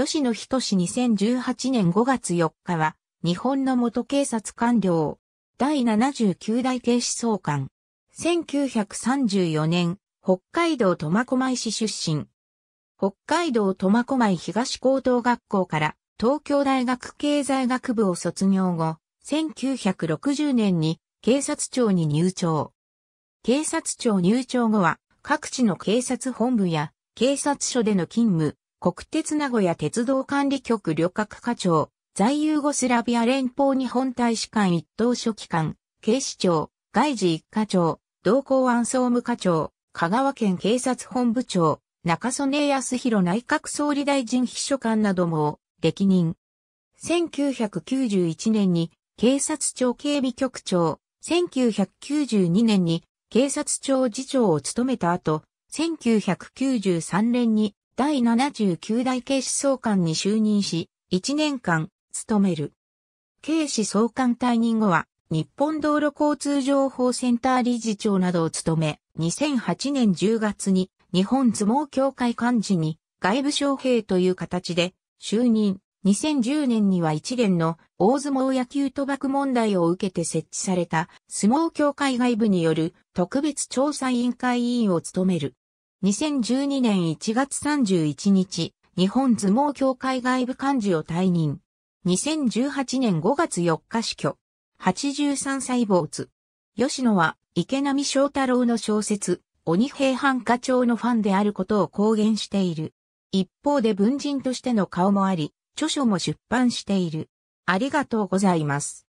吉野仁志2018年5月4日は、日本の元警察官僚、第79代警視総監、1934年、北海道苫小牧市出身。北海道苫小牧東高等学校から東京大学経済学部を卒業後、1960年に警察庁に入庁。警察庁入庁後は各地の警察本部や警察署での勤務、国鉄名古屋鉄道管理局旅客課長、在ユーゴスラビア連邦日本大使館一等書記官、警視庁、外事一課長、同公安総務課長、香川県警察本部長、中曽根康弘内閣総理大臣秘書官なども、歴任。1991年に警察庁警備局長、1992年に警察庁次長を務めた後、1993年に第79代警視総監に就任し、1年間、務める。警視総監退任後は、日本道路交通情報センター理事長などを務め、2008年10月に日本相撲協会幹事に外部招聘という形で就任。2010年には一連の大相撲野球賭博問題を受けて設置された相撲協会外部による特別調査委員会委員を務める。2012年1月31日、日本相撲協会外部幹事を退任。2018年5月4日死去。83歳没。吉野は池波翔太郎の小説、鬼平犯課長のファンであることを公言している。一方で文人としての顔もあり、著書も出版している。ありがとうございます。